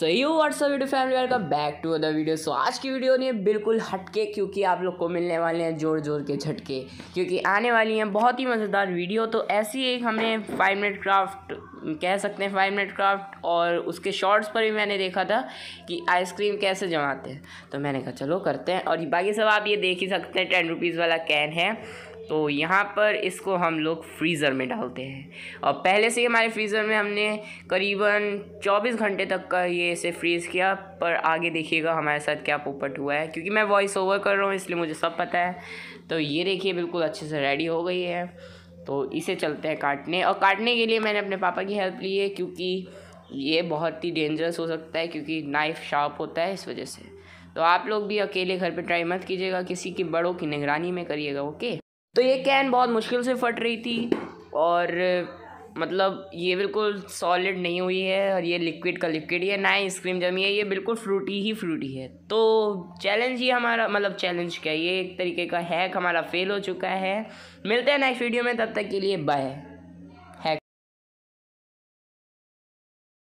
so you what's up video family welcome back to other video so आज की video ने बिल्कुल हटके क्योंकि आप लोग को मिलने वाले हैं जोर जोर के झटके क्योंकि आने वाली हैं बहुत ही मज़ेदार वीडियो तो ऐसी एक हमने फाइव मिनट क्राफ्ट कह सकते हैं फाइव मिनट क्राफ्ट और उसके शॉर्ट्स पर भी मैंने देखा था कि आइसक्रीम कैसे जमाते हैं तो मैंने कहा चलो करते हैं और बाकी सब आप ये देख ही सकते हैं टेन रुपीज़ वाला कैन है तो यहाँ पर इसको हम लोग फ्रीज़र में डालते हैं और पहले से ही हमारे फ्रीज़र में हमने करीबन 24 घंटे तक का ये इसे फ्रीज़ किया पर आगे देखिएगा हमारे साथ क्या पोपट हुआ है क्योंकि मैं वॉइस ओवर कर रहा हूँ इसलिए मुझे सब पता है तो ये देखिए बिल्कुल अच्छे से रेडी हो गई है तो इसे चलते हैं काटने और काटने के लिए मैंने अपने पापा की हेल्प ली है क्योंकि ये बहुत ही डेंजरस हो सकता है क्योंकि नाइफ़ शार्प होता है इस वजह से तो आप लोग भी अकेले घर पे ट्राई मत कीजिएगा किसी की बड़ों की निगरानी में करिएगा ओके तो ये कैन बहुत मुश्किल से फट रही थी और मतलब ये बिल्कुल सॉलिड नहीं हुई है और ये लिक्विड का लिक्विड ही है ना ही जमी है ये बिल्कुल फ्रूटी ही फ्रूटी है तो चैलेंज ये हमारा मतलब चैलेंज क्या ये एक तरीके का हैक हमारा फेल हो चुका है मिलते हैं नेक्स्ट वीडियो में तब तक के लिए बाय